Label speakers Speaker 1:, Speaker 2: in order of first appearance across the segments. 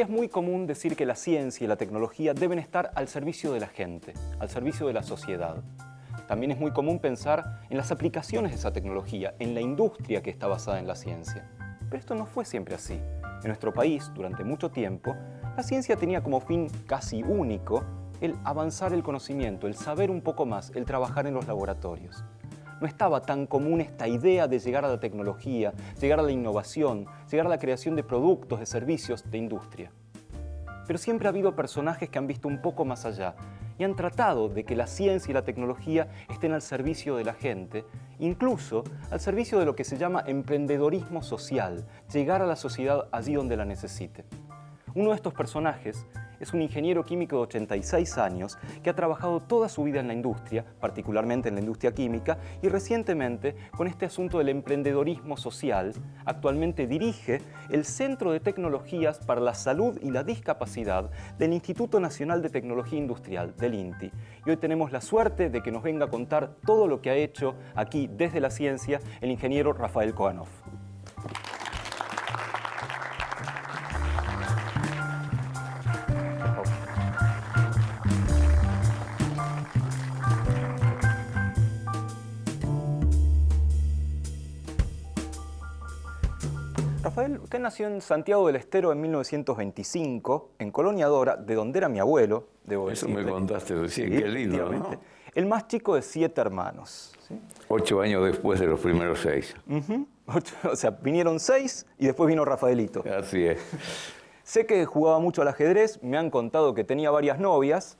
Speaker 1: es muy común decir que la ciencia y la tecnología deben estar al servicio de la gente, al servicio de la sociedad. También es muy común pensar en las aplicaciones de esa tecnología, en la industria que está basada en la ciencia. Pero esto no fue siempre así. En nuestro país, durante mucho tiempo, la ciencia tenía como fin casi único el avanzar el conocimiento, el saber un poco más, el trabajar en los laboratorios no estaba tan común esta idea de llegar a la tecnología, llegar a la innovación, llegar a la creación de productos, de servicios, de industria. Pero siempre ha habido personajes que han visto un poco más allá y han tratado de que la ciencia y la tecnología estén al servicio de la gente, incluso al servicio de lo que se llama emprendedorismo social, llegar a la sociedad allí donde la necesite. Uno de estos personajes es un ingeniero químico de 86 años que ha trabajado toda su vida en la industria, particularmente en la industria química, y recientemente, con este asunto del emprendedorismo social, actualmente dirige el Centro de Tecnologías para la Salud y la Discapacidad del Instituto Nacional de Tecnología Industrial, del INTI. Y hoy tenemos la suerte de que nos venga a contar todo lo que ha hecho aquí desde la ciencia el ingeniero Rafael Kohanov. Rafael, usted nació en Santiago del Estero en 1925, en Colonia Dora, de donde era mi abuelo, Eso me contaste qué lindo, El más chico de siete hermanos. Ocho años después de los primeros seis. o sea, vinieron seis y después vino Rafaelito. Así es. sé que jugaba mucho al ajedrez, me han contado que tenía varias novias,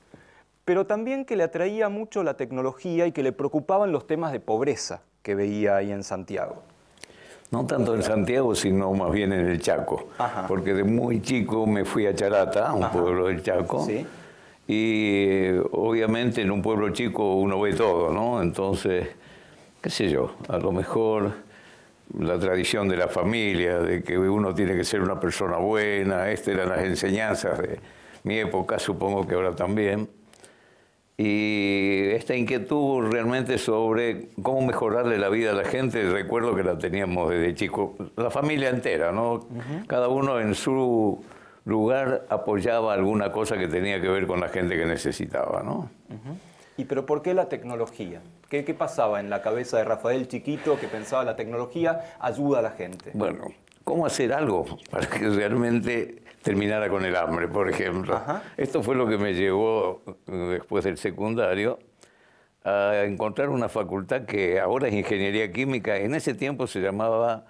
Speaker 1: pero también que le atraía mucho la tecnología y que le preocupaban los temas de pobreza que veía ahí en Santiago
Speaker 2: no tanto en Santiago, sino más bien en el Chaco. Porque de muy chico me fui a Charata, un pueblo del Chaco. Y eh, obviamente en un pueblo chico uno ve todo, ¿no? Entonces, qué sé yo, a lo mejor la tradición de la familia, de que uno tiene que ser una persona buena, estas eran las enseñanzas de mi época, supongo que ahora también y esta inquietud realmente sobre cómo mejorarle la vida a la gente, recuerdo que la teníamos desde chico, la familia entera, ¿no? Cada uno en su lugar apoyaba alguna cosa que tenía que ver con la gente que necesitaba, ¿no?
Speaker 1: ¿Y pero por qué la tecnología? ¿Qué, ¿Qué pasaba en la cabeza de Rafael Chiquito que pensaba la tecnología ayuda a la gente?
Speaker 2: Bueno, ¿cómo hacer algo para que realmente terminara con el hambre, por ejemplo. Esto fue lo que me llevó mm, después del secundario a encontrar una facultad que ahora es Ingeniería Química, en ese tiempo se llamaba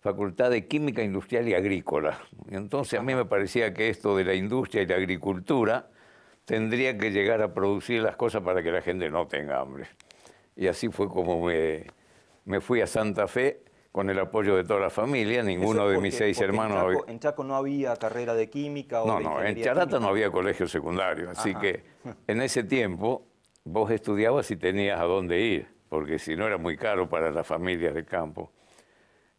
Speaker 2: Facultad de Química Industrial y Agrícola. Entonces a mí me parecía que esto de la industria y la agricultura tendría que llegar a producir las cosas para que la gente no tenga hambre. Y así fue como me fui a Santa Fe con el apoyo de toda la familia, ninguno de mis seis hermanos... En Chaco,
Speaker 1: en Chaco, no había carrera de química o No, no, en Charata no
Speaker 2: había colegio secundario, así que en ese tiempo vos estudiabas y tenías a dónde ir, porque si no era muy caro para las familias del campo.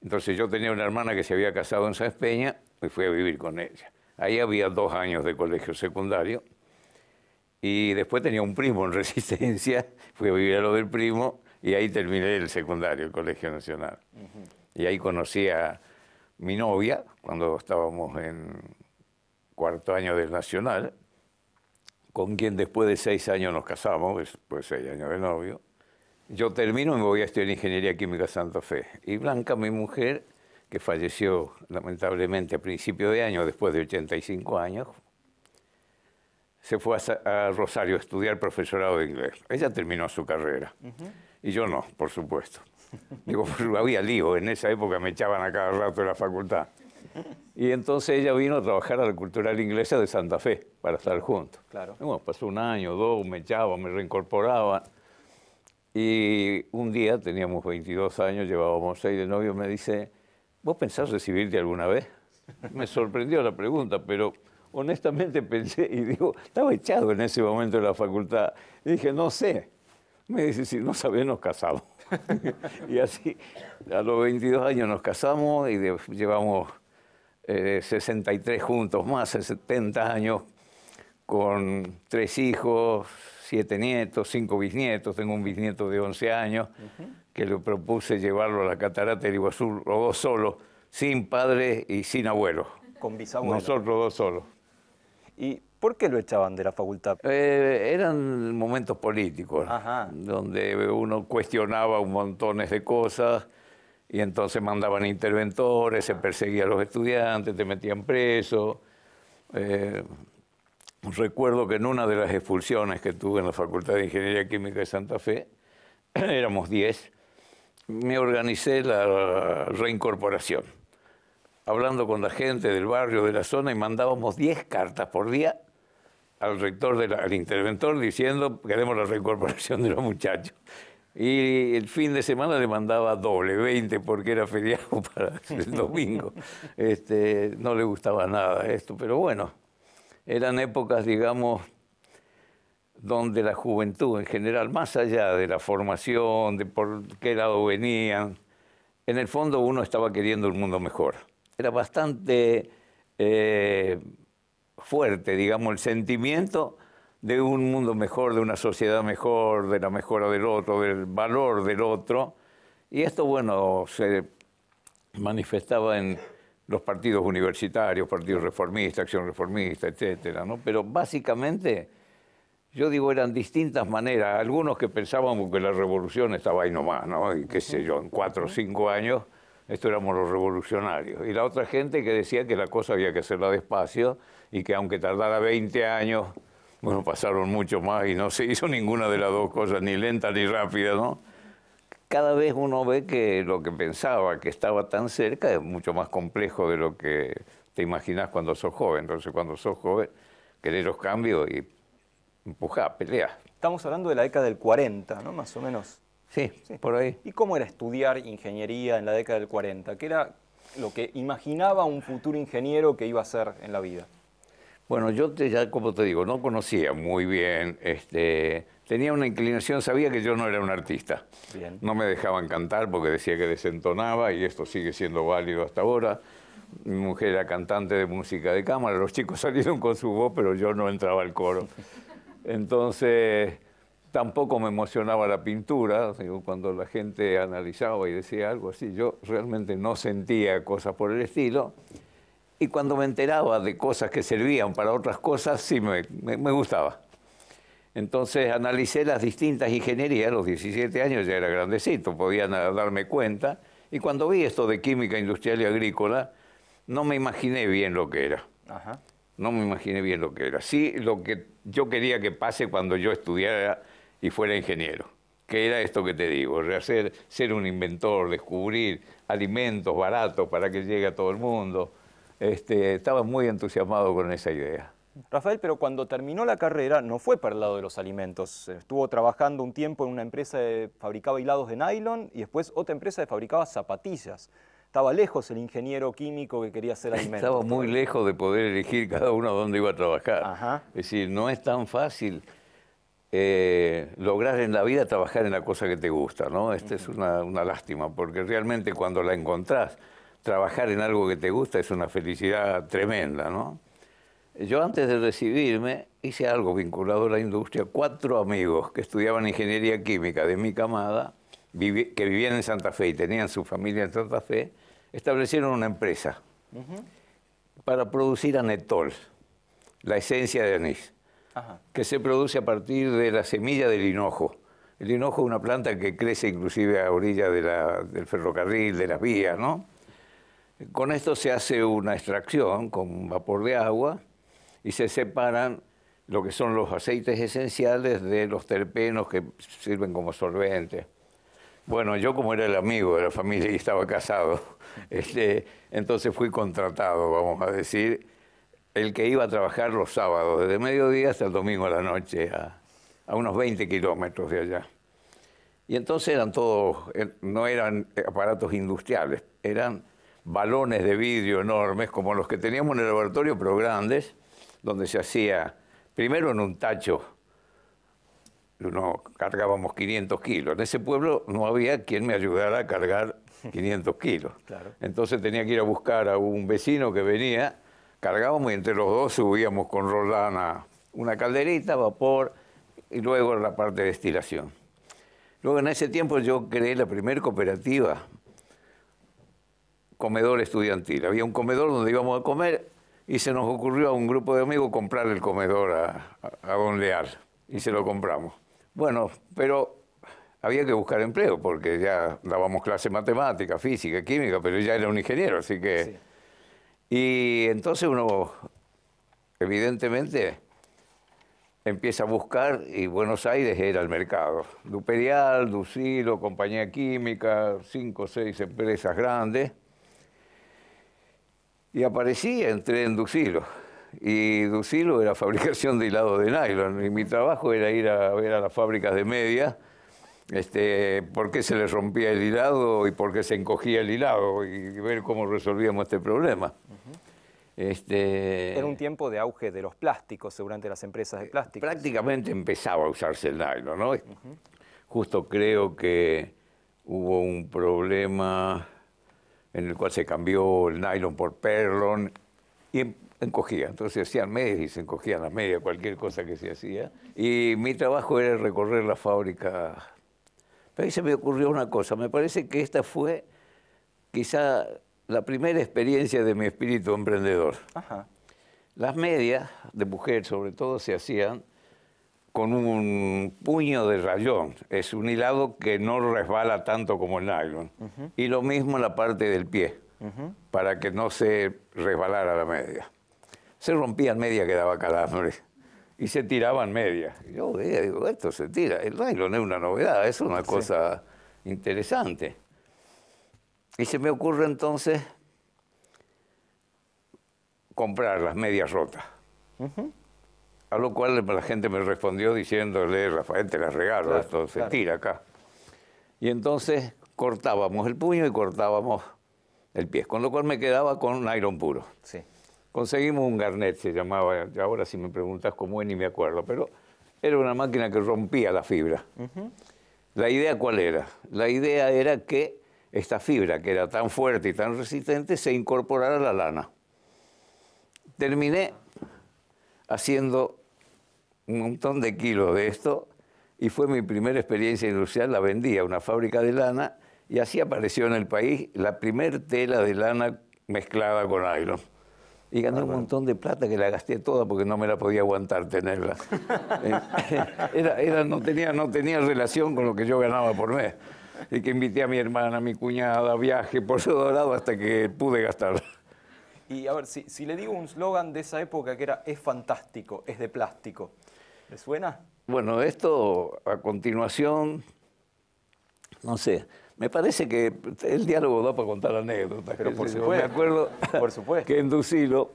Speaker 2: Entonces yo tenía una hermana que se había casado en San Peña y fui a vivir con ella. Ahí había dos años de colegio secundario y después tenía un primo en Resistencia, fui a vivir a lo del primo y ahí terminé el secundario, el Colegio Nacional. Y ahí conocí a mi novia, cuando estábamos en cuarto año del Nacional, con quien después de seis años nos casamos, después de seis años de novio. Yo termino y me voy a estudiar Ingeniería Química Santa Fe. Y Blanca, mi mujer, que falleció lamentablemente a principio de año, después de 85 años, se fue a, Rosario a estudiar profesorado de inglés. Ella terminó su carrera. Y yo no, por supuesto. Digo, pues, había lío, en esa época me echaban a cada rato de la facultad. Y entonces ella vino a trabajar a la Cultural Inglesa de Santa Fe para estar juntos. Claro. pasó un año, dos, me echaban, me reincorporaban. Y un día, teníamos 22 años, llevábamos seis de novio, me dice, ¿vos pensás recibirte alguna vez? Me sorprendió la pregunta, pero honestamente pensé y digo, estaba echado en ese momento de la facultad. dije, no sé. Me dice, si no sabes, nos casamos. y así, a los 22 años nos casamos y llevamos 63 eh, juntos, más 70 años, con tres hijos, siete nietos, cinco bisnietos. Tengo un bisnieto de 11 años que le propuse llevarlo a la catarata de Iguazú, los dos solos, sin padre y sin abuelo.
Speaker 1: Con bisabuelo. Nosotros dos solos. Y ¿Por qué lo echaban de la facultad? Eh, eran momentos
Speaker 2: políticos, donde uno cuestionaba un montón de cosas y entonces mandaban interventores, se perseguía a los estudiantes, te metían preso. Eh, recuerdo que en una de las expulsiones que tuve en la Facultad de Ingeniería Química de Santa Fe, éramos 10, me organicé la reincorporación hablando con la gente del barrio, de la zona, y mandábamos 10 cartas por día al rector, de al interventor, diciendo queremos la reincorporación de los muchachos. Y el fin de semana le mandaba doble, 20, porque era feriado para el domingo. Este, no le gustaba nada esto, pero bueno, eran épocas, digamos, donde la juventud en general, más allá de la formación, de por qué lado venían, en el fondo uno estaba queriendo un mundo mejor. Era bastante... Eh, fuerte, digamos, el sentimiento de un mundo mejor, de una sociedad mejor, de la mejora del otro, del valor del otro. Y esto, bueno, se manifestaba en los partidos universitarios, partidos reformistas, acción reformista, etcétera, ¿no? Pero básicamente, yo digo, eran distintas maneras. Algunos que pensábamos que la revolución estaba ahí nomás, ¿no? Y qué sé yo, en cuatro o cinco años esto éramos los revolucionarios. Y la otra gente que decía que la cosa había que hacerla despacio y que aunque tardara 20 años, bueno, pasaron mucho más y no se hizo ninguna de las dos cosas, ni lenta ni rápida, ¿no? Cada vez uno ve que lo que pensaba que estaba tan cerca es mucho más complejo de lo que te imaginás cuando sos joven. Entonces, cuando sos joven, querés los cambios y empujá, pelea
Speaker 1: Estamos hablando de la década del 40, ¿no? Más o menos. Sí, por ahí. ¿Y cómo era estudiar ingeniería en la década del 40? ¿Qué era lo que imaginaba un futuro ingeniero que iba a ser en la vida?
Speaker 2: Bueno, yo ya como te digo, no conocía muy bien, este, tenía una inclinación, sabía que yo no era un artista. No me dejaban cantar porque decía que desentonaba y esto sigue siendo válido hasta ahora. Mi mujer era cantante de música de cámara, los chicos salieron con su voz, pero yo no entraba al coro. Entonces, Tampoco me emocionaba la pintura, cuando la gente analizaba y decía algo así, yo realmente no sentía cosas por el estilo. Y cuando me enteraba de cosas que servían para otras cosas, sí me, me, gustaba. Entonces analicé las distintas ingenierías, a los 17 años ya era grandecito, podía darme cuenta, y cuando vi esto de química industrial y agrícola, no me imaginé bien lo que era. No me imaginé bien lo que era. Sí, lo que yo quería que pase cuando yo estudiara y fuera ingeniero, que era esto que te digo, rehacer, ser un inventor, descubrir
Speaker 1: alimentos baratos para que llegue a todo el mundo. Este, estaba muy entusiasmado con esa idea. Rafael, pero cuando terminó la carrera no fue para el lado de los alimentos. Estuvo trabajando un tiempo en una empresa que fabricaba hilados de nylon y después otra empresa que fabricaba zapatillas. Estaba lejos el ingeniero químico que quería hacer alimentos. Estaba muy lejos
Speaker 2: de poder elegir cada uno dónde iba a trabajar. Es decir, no es tan fácil eh, lograr en la vida trabajar en la cosa que te gusta, ¿no? Esta es una, lástima, porque realmente cuando la encontrás, trabajar en algo que te gusta es una felicidad tremenda, ¿no? Yo antes de recibirme hice algo vinculado a la industria. Cuatro amigos que estudiaban ingeniería química de mi camada, que vivían en Santa Fe y tenían su familia en Santa Fe, establecieron una empresa para producir anetol, la esencia de anís que se produce a partir de la semilla del hinojo. El hinojo es una planta que crece inclusive a orilla del ferrocarril, de las vías, ¿no? Con esto se hace una extracción con vapor de agua y se separan lo que son los aceites esenciales de los terpenos que sirven como solvente. Bueno, yo como era el amigo de la familia y estaba casado, este, entonces fui contratado, vamos a decir, el que iba a trabajar los sábados, desde mediodía hasta el domingo a la noche, a, unos 20 kilómetros de allá. Y entonces eran todos, eh, no eran aparatos industriales, eran balones de vidrio enormes, como los que teníamos en el laboratorio, pero grandes, donde se hacía, primero en un tacho, uno cargábamos 500 kilos. En ese pueblo no había quien me ayudara a cargar 500 kilos. Entonces tenía que ir a buscar a un vecino que venía cargábamos y entre los dos subíamos con Roldana una calderita, vapor y luego la parte de destilación. Luego en ese tiempo yo creé la primera cooperativa, comedor estudiantil. Había un comedor donde íbamos a comer y se nos ocurrió a un grupo de amigos comprar el comedor a, a, Don Leal y se lo compramos. Bueno, pero había que buscar empleo porque ya dábamos clase matemática, física, química, pero ya era un ingeniero, así que... Y entonces uno, evidentemente, empieza a buscar y Buenos Aires era el mercado. Duperial, Ducilo, compañía química, cinco o seis empresas grandes. Y aparecí, entré en Ducilo. Y Ducilo era fabricación de hilado de nylon. Y mi trabajo era ir a ver a las fábricas de media este, por qué se le rompía el hilado y por qué se encogía el hilado y ver cómo resolvíamos este problema. Este... Era un
Speaker 1: tiempo de auge de los plásticos, durante las empresas de eh, plástico Prácticamente
Speaker 2: empezaba a usarse el nylon, ¿no? Justo creo que hubo un problema en el cual se cambió el nylon por perlon y em, encogía. Entonces hacían medias y se encogían las medias, cualquier cosa que se hacía. Y mi trabajo era recorrer la fábrica pero ahí se me ocurrió una cosa, me parece que esta fue quizá la primera experiencia de mi espíritu emprendedor. Las medias, de mujer sobre todo, se hacían con un puño de rayón. Es un hilado que no resbala tanto como el nylon. Y lo mismo en la parte del pie, para que no se resbalara la media. Se rompían media que daba calambre y se tiraban medias. Yo veía, eh, digo, esto se tira. El nylon es una novedad, es una cosa interesante. Y se me ocurre entonces comprar las medias rotas. A lo cual la gente me respondió diciéndole, Rafael, te las regalo, esto se tira acá. Y entonces cortábamos el puño y cortábamos el pie, con lo cual me quedaba con nylon puro. Sí conseguimos un Garnet, se llamaba, ahora si me preguntas cómo es ni me acuerdo, pero era una máquina que rompía la fibra. ¿La idea cuál era? La idea era que esta fibra, que era tan fuerte y tan resistente, se incorporara a la lana. Terminé haciendo un montón de kilos de esto y fue mi primera experiencia industrial, la vendía a una fábrica de lana y así apareció en el país la primer tela de lana mezclada con nylon. Y gané un montón de plata que la gasté toda porque no me la podía aguantar tenerla. Era, no, tenía, no tenía relación con lo que yo ganaba por mes. Y que invité a mi hermana, a mi cuñada, a viaje por su lado hasta que pude gastarla.
Speaker 1: Y a ver, si, si le digo un slogan de esa época que era es fantástico, es de plástico, ¿le suena?
Speaker 2: Bueno, esto a continuación, no sé, me parece que el diálogo da para contar anécdotas. Pero por supuesto. Me acuerdo por supuesto. que en Ducilo,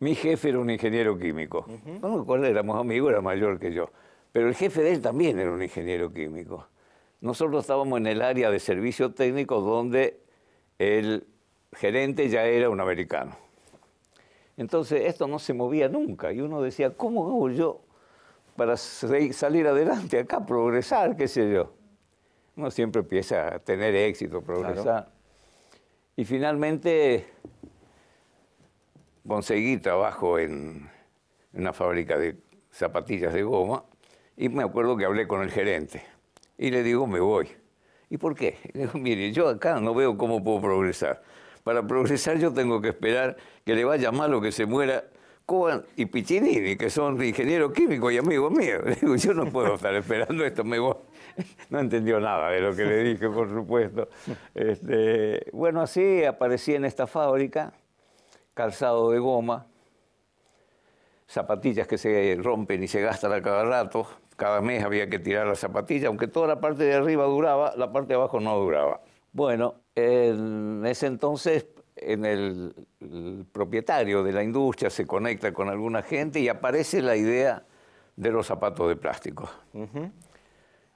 Speaker 2: mi jefe era un ingeniero químico. No me acuerdo, éramos amigos, era mayor que yo. Pero el jefe de él también era un ingeniero químico. Nosotros estábamos en el área de servicio técnico donde el gerente ya era un americano. Entonces esto no se movía nunca y uno decía, ¿cómo hago yo para salir adelante acá, progresar, qué sé yo? uno siempre empieza a tener éxito, progresar. Y finalmente conseguí trabajo en una fábrica de zapatillas de goma y me acuerdo que hablé con el gerente y le digo, me voy. ¿Y por qué? Le digo, mire, yo acá no veo cómo puedo progresar. Para progresar yo tengo que esperar que le vaya mal o que se muera Coban y Piccinini, que son ingenieros químicos y amigos míos. Le digo, yo no puedo estar esperando esto, me voy. no entendió nada de lo que le dije, por supuesto. Este, bueno, así aparecía en esta fábrica, calzado de goma, zapatillas que se rompen y se gastan a cada rato. Cada mes había que tirar las zapatillas, aunque toda la parte de arriba duraba, la parte de abajo no duraba. Bueno, en ese entonces en el, propietario de la industria se conecta con alguna gente y aparece la idea de los zapatos de plástico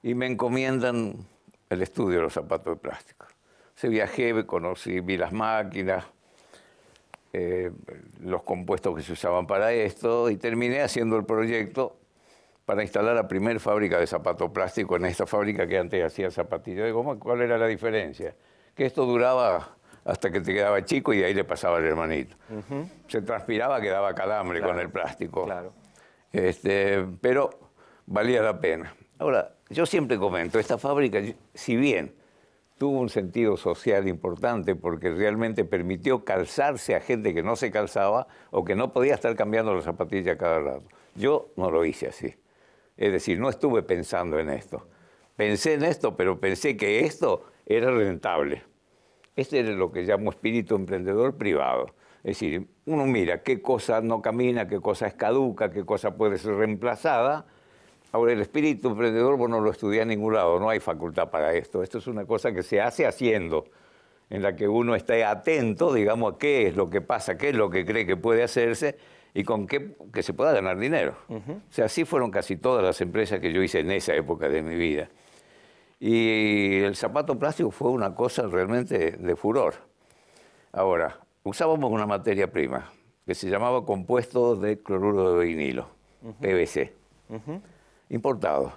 Speaker 2: y me encomiendan el estudio de los zapatos de plástico. Se viajé, conocí, vi las máquinas, eh, los compuestos que se usaban para esto y terminé haciendo el proyecto para instalar la primera fábrica de zapato plástico en esta fábrica que antes hacía zapatillas de goma. ¿Cuál era la diferencia? Que esto duraba hasta que te quedaba chico y ahí le pasaba al hermanito. Se transpiraba, quedaba calambre con el plástico. Claro. Este, pero valía la pena. Ahora, yo siempre comento, esta fábrica, si bien tuvo un sentido social importante porque realmente permitió calzarse a gente que no se calzaba o que no podía estar cambiando las zapatillas cada rato. Yo no lo hice así. Es decir, no estuve pensando en esto. Pensé en esto, pero pensé que esto era rentable. Este era lo que llamo espíritu emprendedor privado. Es decir, uno mira qué cosa no camina, qué cosa es caduca, qué cosa puede ser reemplazada Ahora, el espíritu emprendedor, bueno, lo estudia en ningún lado, no hay facultad para esto. Esto es una cosa que se hace haciendo, en la que uno está atento, digamos, a qué es lo que pasa, qué es lo que cree que puede hacerse y con qué que se pueda ganar dinero. O sea, así fueron casi todas las empresas que yo hice en esa época de mi vida. Y el zapato plástico fue una cosa realmente de furor. Ahora, usábamos una materia prima que se llamaba compuesto de cloruro de vinilo, PVC importado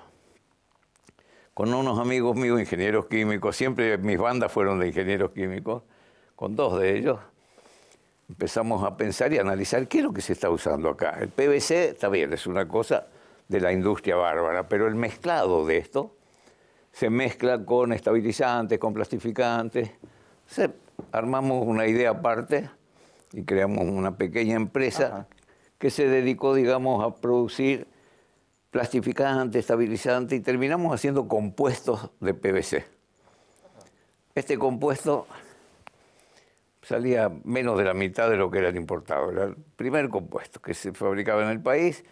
Speaker 2: Con unos amigos míos, ingenieros químicos, siempre mis bandas fueron de ingenieros químicos, con dos de ellos empezamos a pensar y analizar qué es lo que se está usando acá. El PVC, está bien, es una cosa de la industria bárbara, pero el mezclado de esto se mezcla con estabilizantes, con plastificantes. armamos una idea aparte y creamos una pequeña empresa que se dedicó, digamos, a producir plastificante, estabilizante y terminamos haciendo compuestos de PVC. Este compuesto salía menos de la mitad de lo que era el importado. Era el primer compuesto que se fabricaba en el país,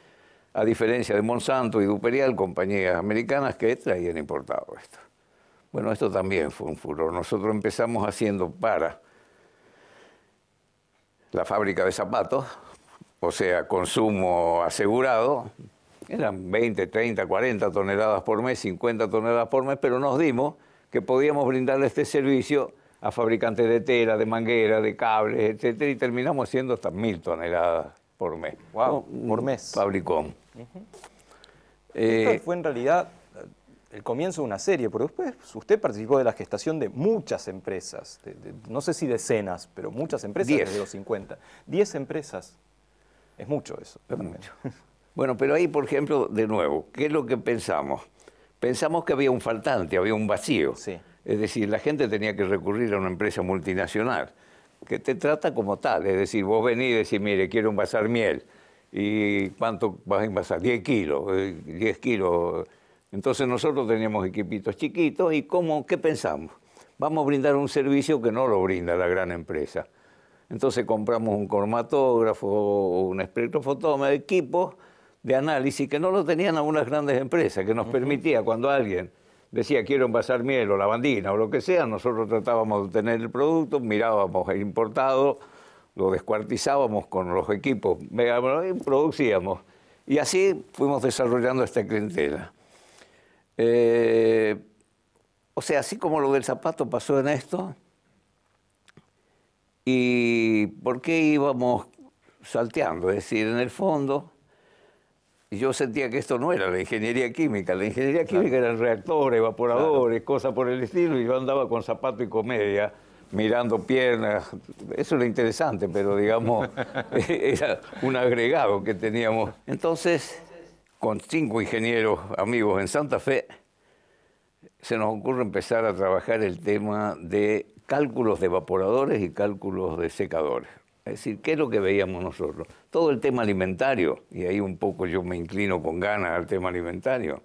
Speaker 2: a diferencia de Monsanto y Duperial, compañías americanas que traían importado esto. Bueno, esto también fue un furor. Nosotros empezamos haciendo para la fábrica de zapatos, o sea, consumo asegurado, eran 20, 30, 40 toneladas por mes, 50 toneladas por mes, pero nos dimos que podíamos brindarle este servicio a fabricantes de tela, de manguera, de cables, etc. y terminamos siendo hasta mil toneladas por mes.
Speaker 1: Wow, por mes. Fabricón. Esto eh, fue en realidad el comienzo de una serie, pero después usted participó de la gestación de muchas empresas, no sé si decenas, pero muchas empresas desde los 50. Diez empresas. Es mucho eso. Es
Speaker 2: Bueno, pero ahí, por ejemplo, de nuevo, ¿qué es lo que pensamos? Pensamos que había un faltante, había un vacío. Es decir, la gente tenía que recurrir a una empresa multinacional que te trata como tal. Es decir, vos venís y decís, mire, quiero envasar miel. ¿Y cuánto vas a envasar? 10 kilos, 10 eh, kilos. Entonces nosotros teníamos equipitos chiquitos y ¿cómo, ¿qué pensamos? Vamos a brindar un servicio que no lo brinda la gran empresa. Entonces compramos un cromatógrafo, un espectrofotómetro, equipo de análisis que no lo tenían algunas grandes empresas, que nos permitía cuando alguien decía quiero envasar miel o lavandina o lo que sea, nosotros tratábamos de tener el producto, mirábamos el importado, lo descuartizábamos con los equipos, y producíamos. Y así fuimos desarrollando esta clientela. Eh, o sea, así como lo del zapato pasó en esto, ¿y por qué íbamos salteando? Es decir, en el fondo y yo sentía que esto no era la ingeniería química. La ingeniería química eran reactores, evaporadores, cosas por el estilo. Y yo andaba con zapato y comedia, mirando piernas. Eso era interesante, pero digamos, era un agregado que teníamos. Entonces, con cinco ingenieros amigos en Santa Fe, se nos ocurre empezar a trabajar el tema de cálculos de evaporadores y cálculos de secadores. Es decir, ¿qué es lo que veíamos nosotros? Todo el tema alimentario, y ahí un poco yo me inclino con ganas al tema alimentario,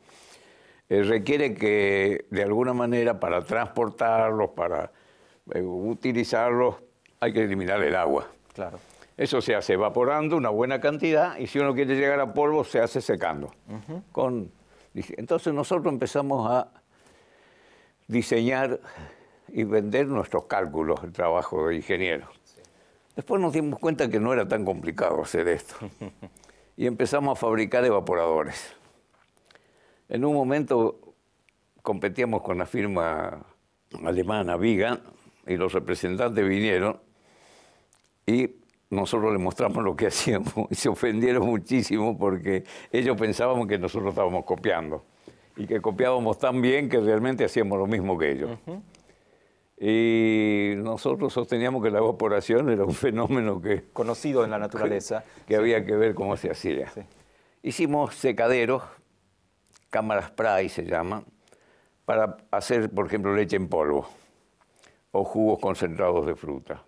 Speaker 2: eh, requiere que de alguna manera para transportarlos, para eh, utilizarlos, hay que eliminar el agua. Claro. Eso se hace evaporando una buena cantidad y si uno quiere llegar a polvo se hace secando. entonces nosotros empezamos a diseñar y vender nuestros cálculos, el trabajo de ingenieros Después nos dimos cuenta que no era tan complicado hacer esto y empezamos a fabricar evaporadores. En un momento competíamos con la firma alemana Viga y los representantes vinieron y nosotros les mostramos lo que hacíamos y se ofendieron muchísimo porque ellos pensábamos que nosotros estábamos copiando y que copiábamos tan bien que realmente hacíamos lo mismo que ellos. Y nosotros sosteníamos que la evaporación era un fenómeno que... Conocido en la naturaleza. Que, había que ver cómo se hacía. Hicimos secaderos, cámaras spray se llaman, para hacer, por ejemplo, leche en polvo o jugos concentrados de fruta.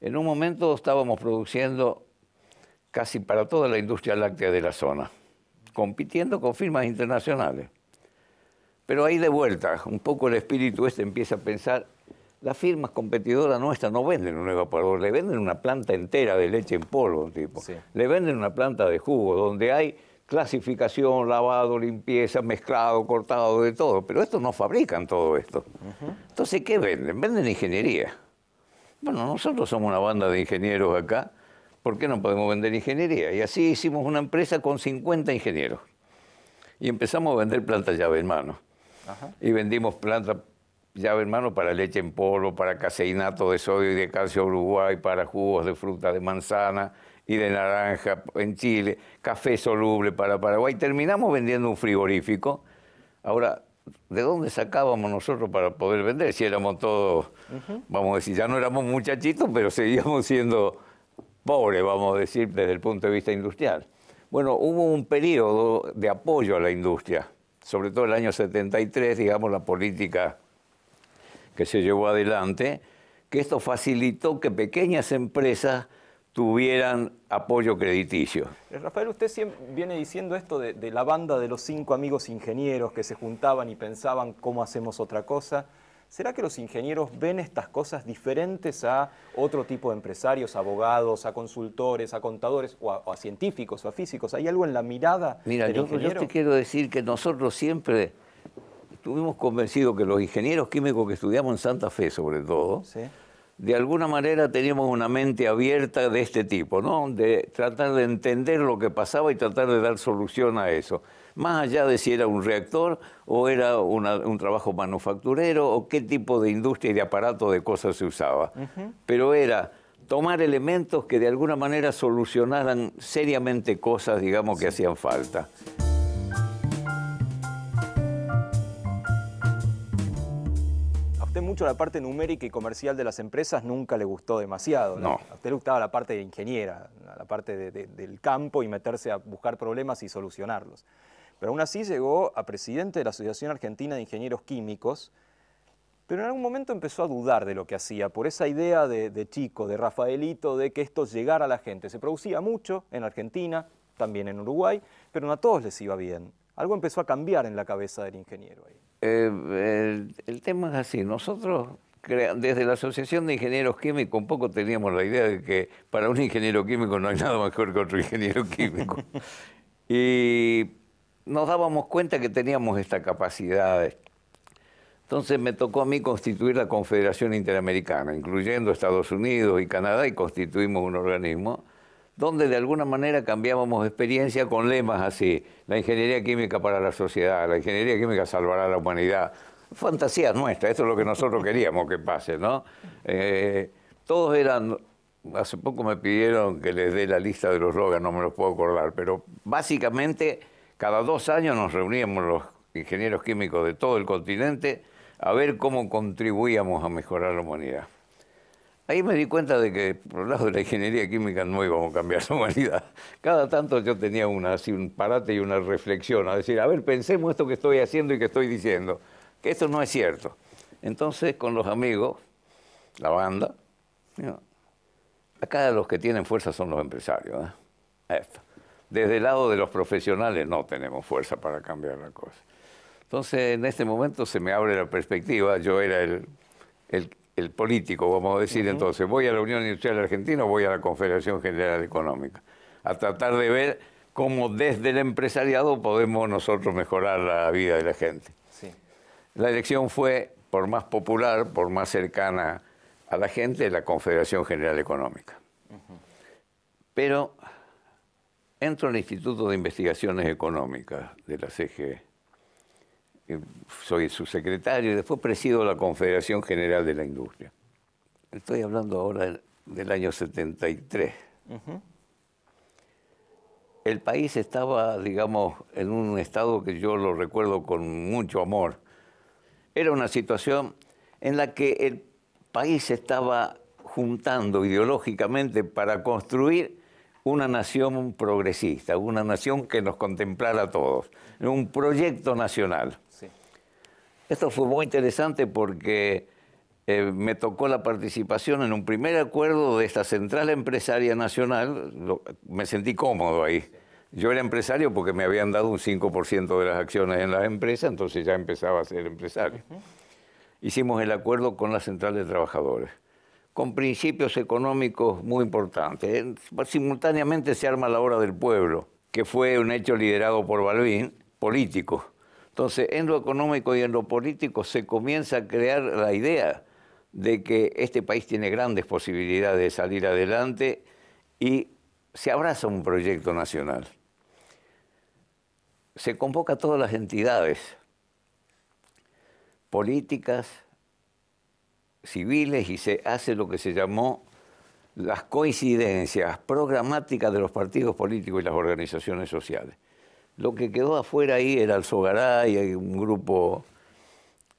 Speaker 2: En un momento estábamos produciendo casi para toda la industria láctea de la zona, compitiendo con firmas internacionales. Pero ahí de vuelta, un poco el espíritu este empieza a pensar, las firmas competidoras nuestras no venden un evaporador, le venden una planta entera de leche en polvo, tipo. Le venden una planta de jugo, donde hay clasificación, lavado, limpieza, mezclado, cortado, de todo. Pero estos no fabrican todo esto. Entonces, ¿qué venden? Venden ingeniería. Bueno, nosotros somos una banda de ingenieros acá, ¿por qué no podemos vender ingeniería? Y así hicimos una empresa con 50 ingenieros. Y empezamos a vender plantas llave en mano y vendimos plantas ya, hermano para leche en polvo, para caseinato de sodio y de calcio Uruguay, para jugos de fruta de manzana y de naranja en Chile, café soluble para Paraguay. Terminamos vendiendo un frigorífico. Ahora, ¿de dónde sacábamos nosotros para poder vender? Si éramos todos, vamos a decir, ya no éramos muchachitos, pero seguíamos siendo pobres, vamos a decir, desde el punto de vista industrial. Bueno, hubo un periodo de apoyo a la industria sobre todo el año 73, digamos, la política que se llevó adelante, que esto facilitó que pequeñas empresas tuvieran apoyo crediticio.
Speaker 1: Eh, Rafael, usted viene diciendo esto de la banda de los cinco amigos ingenieros que se juntaban y pensaban cómo hacemos otra cosa. ¿Será que los ingenieros ven estas cosas diferentes a otro tipo de empresarios, abogados, a consultores, a contadores, o a, científicos, o a físicos? ¿Hay algo en la mirada Mira, del yo, yo te
Speaker 2: quiero decir que nosotros siempre estuvimos convencidos que los ingenieros químicos que estudiamos en Santa Fe, sobre todo, de alguna manera teníamos una mente abierta de este tipo, ¿no? De tratar de entender lo que pasaba y tratar de dar solución a eso más allá de si era un reactor o era un trabajo manufacturero o qué tipo de industria y de aparato de cosas se usaba. Pero era tomar elementos que de alguna manera solucionaran seriamente cosas, digamos, que hacían falta.
Speaker 1: A usted mucho la parte numérica y comercial de las empresas nunca le gustó demasiado. A usted le gustaba la parte de ingeniera, la parte del campo y meterse a buscar problemas y solucionarlos. Pero aún así llegó a presidente de la Asociación Argentina de Ingenieros Químicos, pero en algún momento empezó a dudar de lo que hacía, por esa idea de, chico, de Rafaelito, de que esto llegara a la gente. Se producía mucho en Argentina, también en Uruguay, pero no a todos les iba bien. Algo empezó a cambiar en la cabeza del ingeniero ahí.
Speaker 2: Eh, el, tema es así, nosotros desde la Asociación de Ingenieros Químicos un poco teníamos la idea de que para un ingeniero químico no hay nada mejor que otro ingeniero químico. y nos dábamos cuenta que teníamos esta capacidad. Entonces me tocó a mí constituir la Confederación Interamericana, incluyendo Estados Unidos y Canadá, y constituimos un organismo donde de alguna manera cambiábamos experiencia con lemas así, la ingeniería química para la sociedad, la ingeniería química salvará a la humanidad, Fantasía nuestra, esto es lo que nosotros queríamos que pase, ¿no? Eh, todos eran, hace poco me pidieron que les dé la lista de los logros, no me los puedo acordar, pero básicamente cada dos años nos reuníamos los ingenieros químicos de todo el continente a ver cómo contribuíamos a mejorar la humanidad. Ahí me di cuenta de que por el lado de la ingeniería química no íbamos a cambiar la humanidad. Cada tanto yo tenía una, así un parate y una reflexión, a decir, a ver, pensemos esto que estoy haciendo y que estoy diciendo, que esto no es cierto. Entonces, con los amigos, la banda, acá los que tienen fuerza son los empresarios. ¿eh? Desde el lado de los profesionales no tenemos fuerza para cambiar la cosa. Entonces, en este momento se me abre la perspectiva. Yo era el, político, vamos a decir, entonces, voy a la Unión Industrial Argentina o voy a la Confederación General Económica, a tratar de ver cómo desde el empresariado podemos nosotros mejorar la vida de la gente. La elección fue, por más popular, por más cercana a la gente, la Confederación General Económica. Pero entro al Instituto de Investigaciones Económicas de la CGE. Eh, soy su secretario y después presido la Confederación General de la Industria. Estoy hablando ahora del año 73. El país estaba, digamos, en un estado que yo lo recuerdo con mucho amor. Era una situación en la que el país se estaba juntando ideológicamente para construir una nación progresista, una nación que nos contemplara a todos, un proyecto nacional. Esto fue muy interesante porque eh, me tocó la participación en un primer acuerdo de esta Central Empresaria Nacional, me sentí cómodo ahí. Yo era empresario porque me habían dado un 5% de las acciones en la empresa, entonces ya empezaba a ser empresario. Hicimos el acuerdo con la Central de Trabajadores con principios económicos muy importantes. Eh, simultáneamente se arma la obra del pueblo, que fue un hecho liderado por Balvin, político. Entonces, en lo económico y en lo político se comienza a crear la idea de que este país tiene grandes posibilidades de salir adelante y se abraza un proyecto nacional. Se convoca a todas las entidades políticas, civiles y se hace lo que se llamó las coincidencias programáticas de los partidos políticos y las organizaciones sociales. Lo que quedó afuera ahí era el Sogaray, un grupo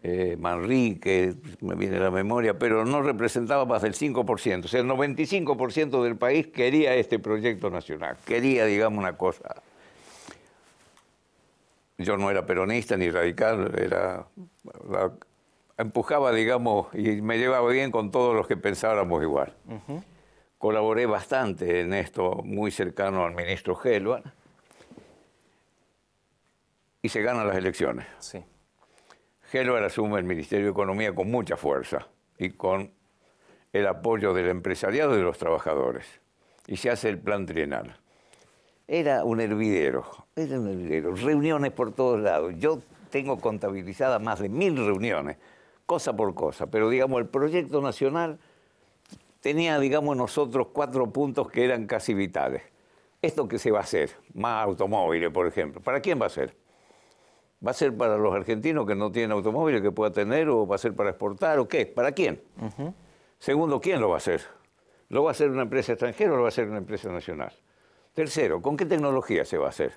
Speaker 2: eh, Manrique, me viene la memoria, pero no representaba más del 5%. O sea, el 95% del país quería este proyecto nacional, quería, digamos, una cosa. Yo no era peronista ni radical, era empujaba, digamos, y me llevaba bien con todos los que pensábamos igual. Colaboré bastante en esto, muy cercano al ministro Helwan, Y se ganan las elecciones. Sí. asume el Ministerio de Economía con mucha fuerza y con el apoyo del empresariado y de los trabajadores. Y se hace el plan trienal. Era un hervidero, era un hervidero. Reuniones por todos lados. Yo tengo contabilizadas más de mil reuniones cosa por cosa, pero digamos, el proyecto nacional tenía, digamos, nosotros cuatro puntos que eran casi vitales. ¿Esto que se va a hacer? Más automóviles, por ejemplo. ¿Para quién va a ser? ¿Va a ser para los argentinos que no tienen automóviles que pueda tener o va a ser para exportar o qué? ¿Para quién? Segundo, ¿quién lo va a hacer? ¿Lo va a hacer una empresa extranjera o lo va a hacer una empresa nacional? Tercero, ¿con qué tecnología se va a hacer?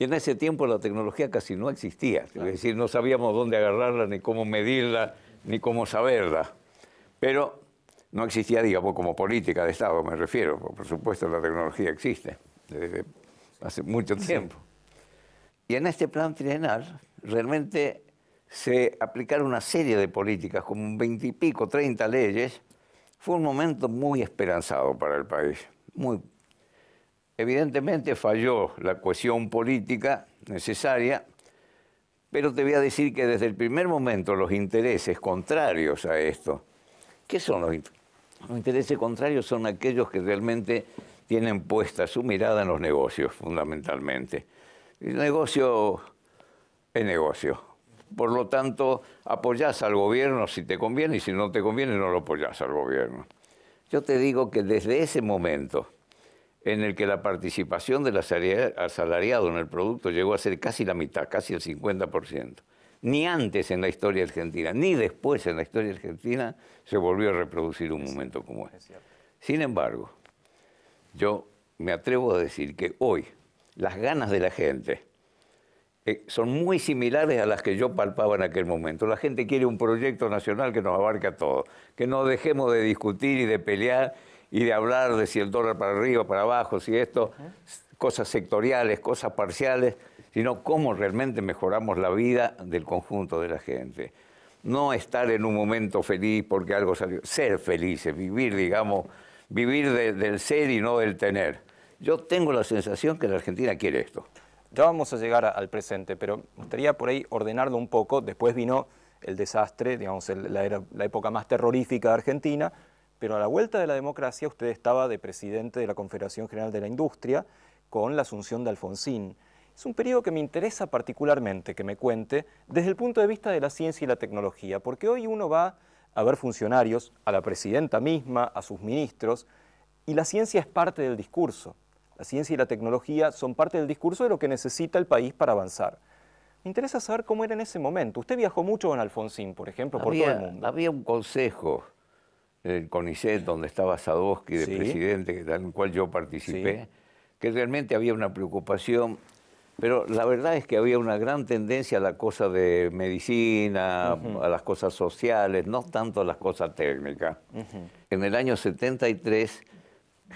Speaker 2: Y en ese tiempo la tecnología casi no existía, es decir, no sabíamos dónde agarrarla, ni cómo medirla, ni cómo saberla. Pero no existía, digamos, como política de Estado, me refiero. Por supuesto, la tecnología existe desde hace mucho tiempo. Y en este plan trienal realmente se aplicaron una serie de políticas, como veintipico, treinta leyes. Fue un momento muy esperanzado para el país, muy Evidentemente falló la cohesión política necesaria, pero te voy a decir que desde el primer momento los intereses contrarios a esto, ¿qué son los intereses? Los intereses contrarios son aquellos que realmente tienen puesta su mirada en los negocios, fundamentalmente. El negocio es negocio. Por lo tanto, apoyás al gobierno si te conviene y si no te conviene no lo apoyás al gobierno. Yo te digo que desde ese momento, en el que la participación del asalariado en el producto llegó a ser casi la mitad, casi el 50%. Ni antes en la historia argentina, ni después en la historia argentina se volvió a reproducir un momento como este. Sin embargo, yo me atrevo a decir que hoy las ganas de la gente eh, son muy similares a las que yo palpaba en aquel momento. La gente quiere un proyecto nacional que nos abarque a todos, que no dejemos de discutir y de pelear y de hablar de si el dólar para arriba, para abajo, si esto, cosas sectoriales, cosas parciales, sino cómo realmente mejoramos la vida del conjunto de la gente. No estar en un momento feliz porque algo salió, ser felices, vivir, digamos, vivir del ser y no del tener. Yo tengo la sensación que la Argentina quiere esto.
Speaker 1: Ya vamos a llegar al presente, pero me gustaría por ahí ordenarlo un poco. Después vino el desastre, digamos, la, era, la, época más terrorífica de Argentina, pero a la vuelta de la democracia usted estaba de presidente de la Confederación General de la Industria con la asunción de Alfonsín. Es un periodo que me interesa particularmente que me cuente desde el punto de vista de la ciencia y la tecnología, porque hoy uno va a ver funcionarios, a la presidenta misma, a sus ministros, y la ciencia es parte del discurso. La ciencia y la tecnología son parte del discurso de lo que necesita el país para avanzar. Me interesa saber cómo era en ese momento. Usted viajó mucho con Alfonsín, por ejemplo, por todo el mundo. Había un consejo
Speaker 2: el CONICET, donde estaba Sadowski de presidente, en el cual yo participé, que realmente había una preocupación, pero la verdad es que había una gran tendencia a la cosa de medicina, a las cosas sociales, no tanto a las cosas técnicas. En el año 73,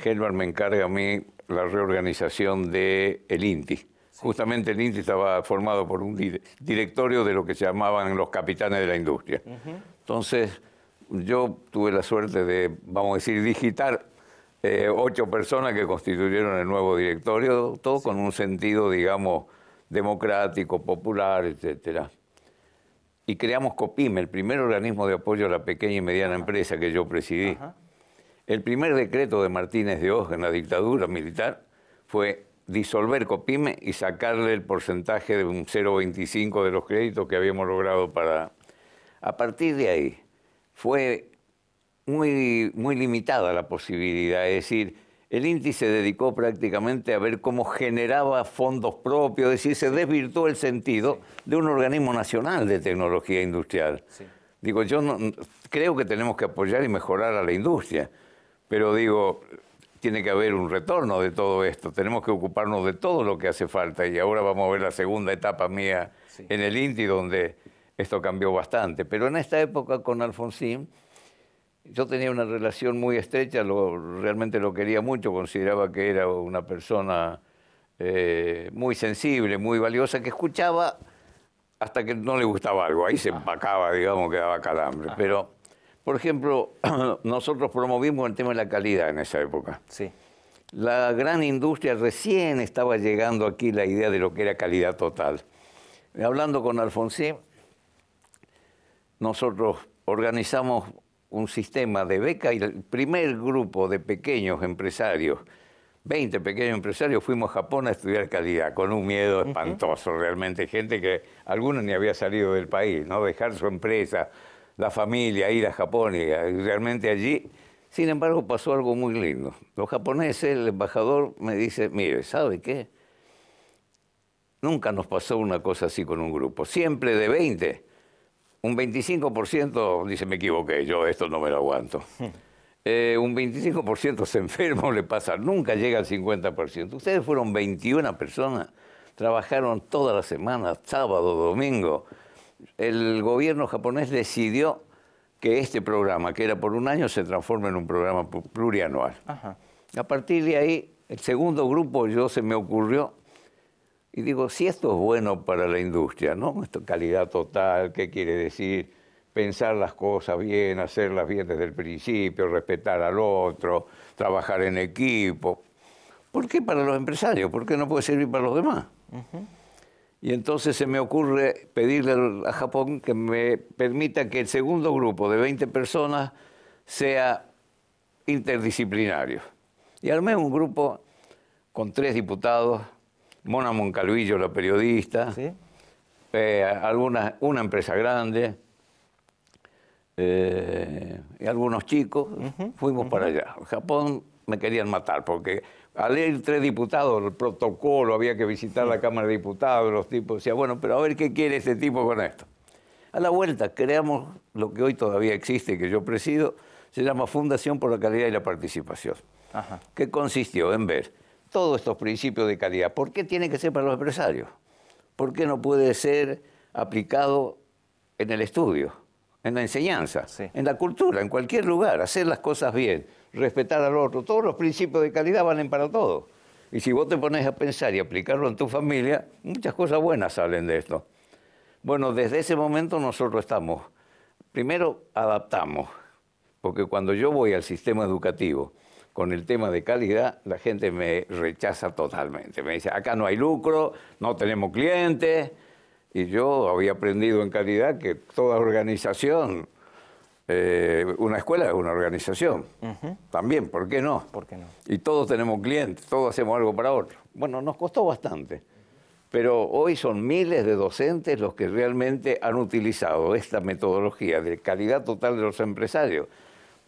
Speaker 2: Helmer me encarga a mí la reorganización del el INTI. Justamente el INTI estaba formado por un directorio de lo que se llamaban los capitanes de la industria. Entonces, yo tuve la suerte de, vamos a decir, digitar eh, ocho personas que constituyeron el nuevo directorio, todo con un sentido, digamos, democrático, popular, etcétera. Y creamos COPIME, el primer organismo de apoyo a la pequeña y mediana empresa que yo presidí. El primer decreto de Martínez de Oz en la dictadura militar fue disolver COPIME y sacarle el porcentaje de un 0,25 de los créditos que habíamos logrado para... A partir de ahí, fue muy, muy limitada la posibilidad. Es decir, el INTI se dedicó prácticamente a ver cómo generaba fondos propios, es decir, se desvirtuó el sentido de un organismo nacional de tecnología industrial. Digo, yo no, creo que tenemos que apoyar y mejorar a la industria, pero digo, tiene que haber un retorno de todo esto, tenemos que ocuparnos de todo lo que hace falta y ahora vamos a ver la segunda etapa mía en el INTI donde esto cambió bastante. Pero en esta época con Alfonsín, yo tenía una relación muy estrecha, lo, realmente lo quería mucho, consideraba que era una persona eh, muy sensible, muy valiosa, que escuchaba hasta que no le gustaba algo, ahí se ah. empacaba, digamos, quedaba calambre. Ah. Pero, por ejemplo, nosotros promovimos el tema de la calidad en esa época. Sí. La gran industria recién estaba llegando aquí la idea de lo que era calidad total. Hablando con Alfonsín, nosotros organizamos un sistema de beca y el primer grupo de pequeños empresarios, 20 pequeños empresarios, fuimos a Japón a estudiar calidad, con un miedo espantoso, realmente gente que algunos ni había salido del país, ¿no? Dejar su empresa, la familia, ir a Japón y eh, realmente allí. Sin embargo, pasó algo muy lindo. Los japoneses, el embajador me dice, mire, ¿sabe qué? Nunca nos pasó una cosa así con un grupo, siempre de 20 un 25% dice, me equivoqué, yo esto no me lo aguanto. Eh, un 25% se enferma le pasa, nunca llega al 50%. Ustedes fueron 21 personas, trabajaron toda la semana, sábado, domingo. El gobierno japonés decidió que este programa, que era por un año, se transforme en un programa plurianual. A partir de ahí, el segundo grupo yo se me ocurrió y digo, si esto es bueno para la industria, ¿no? calidad total, ¿qué quiere decir? Pensar las cosas bien, hacerlas bien desde el principio, respetar al otro, trabajar en equipo. ¿Por qué para los empresarios? ¿Por qué no puede servir para los demás? Y entonces se me ocurre pedirle a Japón que me permita que el segundo grupo de 20 personas sea interdisciplinario. Y armé un grupo con tres diputados, Mona Moncalvillo, la periodista, eh, una empresa grande, eh, y algunos chicos, fuimos para allá. Japón me querían matar porque al ir tres diputados, el protocolo, había que visitar la Cámara de Diputados, los tipos decían, bueno, pero a ver qué quiere este tipo con esto. A la vuelta, creamos lo que hoy todavía existe, que yo presido, se llama Fundación por la Calidad y la Participación, que consistió en ver todos estos principios de calidad. ¿Por qué tiene que ser para los empresarios? ¿Por qué no puede ser aplicado en el estudio, en la enseñanza, en la cultura, en cualquier lugar? Hacer las cosas bien, respetar al otro. Todos los principios de calidad valen para todo. Y si vos te pones a pensar y aplicarlo en tu familia, muchas cosas buenas salen de esto. Bueno, desde ese momento nosotros estamos. Primero, adaptamos, porque cuando yo voy al sistema educativo, con el tema de calidad, la gente me rechaza totalmente. Me dice, acá no hay lucro, no tenemos clientes. Y yo había aprendido en calidad que toda organización, eh, una escuela es una organización. También, ¿por qué no? ¿Por qué no? Y todos tenemos clientes, todos hacemos algo para otro. Bueno, nos costó bastante. Pero hoy son miles de docentes los que realmente han utilizado esta metodología de calidad total de los empresarios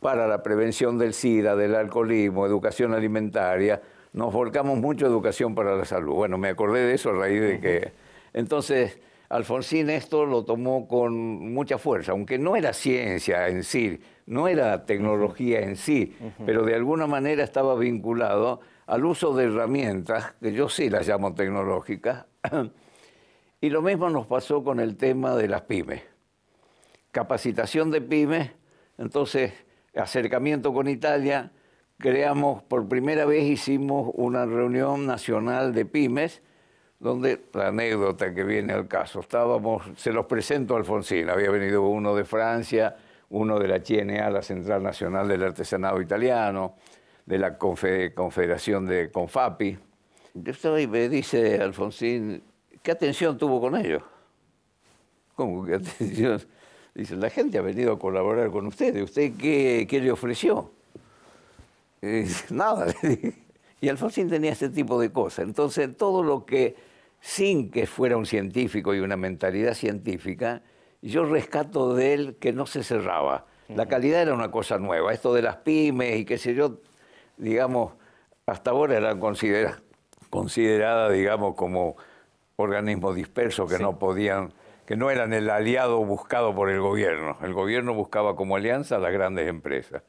Speaker 2: para la prevención del SIDA, del alcoholismo, educación alimentaria. Nos volcamos mucho a educación para la salud. Bueno, me acordé de eso a raíz de que... Entonces, Alfonsín esto lo tomó con mucha fuerza, aunque no era ciencia en sí, no era tecnología en sí, pero de alguna manera estaba vinculado al uso de herramientas, que yo sí las llamo tecnológicas, y lo mismo nos pasó con el tema de las pymes. Capacitación de pymes, entonces acercamiento con Italia, creamos, por primera vez hicimos una reunión nacional de pymes, donde la anécdota que viene al caso, estábamos, se los presento a Alfonsín, había venido uno de Francia, uno de la CNA, la Central Nacional del Artesanado Italiano, de la Confederación de Confapi. Yo me dice Alfonsín, ¿qué atención tuvo con ellos? ¿Cómo que atención? Dice, la gente ha venido a colaborar con usted. ¿Usted qué, le ofreció? nada, Y Alfonsín tenía este tipo de cosas. Entonces, todo lo que, sin que fuera un científico y una mentalidad científica, yo rescato de él que no se cerraba. La calidad era una cosa nueva. Esto de las pymes y qué sé yo, digamos, hasta ahora eran consideradas, considerada, digamos, como organismos dispersos que no podían que no eran el aliado buscado por el gobierno. El gobierno buscaba como alianza a las grandes empresas.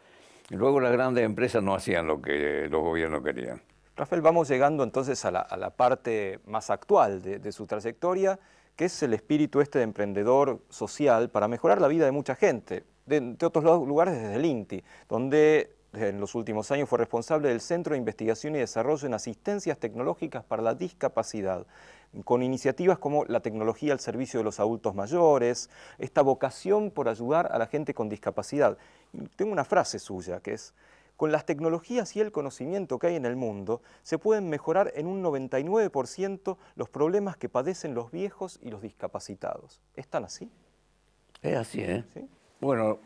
Speaker 1: Y luego las grandes empresas no hacían lo que los gobiernos querían. Rafael, vamos llegando entonces a la, parte más actual de, su trayectoria, que es el espíritu este de emprendedor social para mejorar la vida de mucha gente, de, de otros lugares desde el INTI, donde en los últimos años fue responsable del Centro de Investigación y Desarrollo en Asistencias Tecnológicas para la Discapacidad con iniciativas como la tecnología al servicio de los adultos mayores, esta vocación por ayudar a la gente con discapacidad. tengo una frase suya que es, con las tecnologías y el conocimiento que hay en el mundo, se pueden mejorar en un 99% los problemas que padecen los viejos y los discapacitados. ¿Están así? Es así, ¿eh?
Speaker 2: Bueno,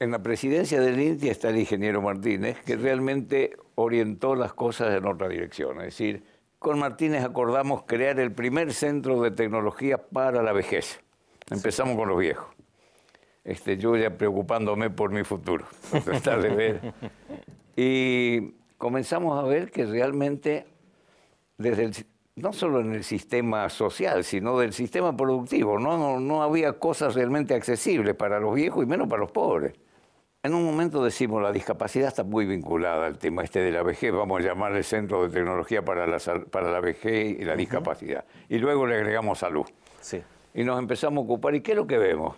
Speaker 2: en la presidencia del INTI está el ingeniero Martínez, que realmente orientó las cosas en otra dirección. Es decir, con Martínez acordamos crear el primer centro de tecnología para la vejez. Empezamos con los viejos. Este, yo ya preocupándome por mi futuro, Y comenzamos a ver que realmente, desde no solo en el sistema social, sino del sistema productivo, no, no había cosas realmente accesibles para los viejos y menos para los pobres. En un momento decimos, la discapacidad está muy vinculada al tema este de la vejez, vamos a llamar el Centro de Tecnología para la, para la y la Discapacidad. Y luego le agregamos salud. Y nos empezamos a ocupar. ¿Y qué es lo que vemos?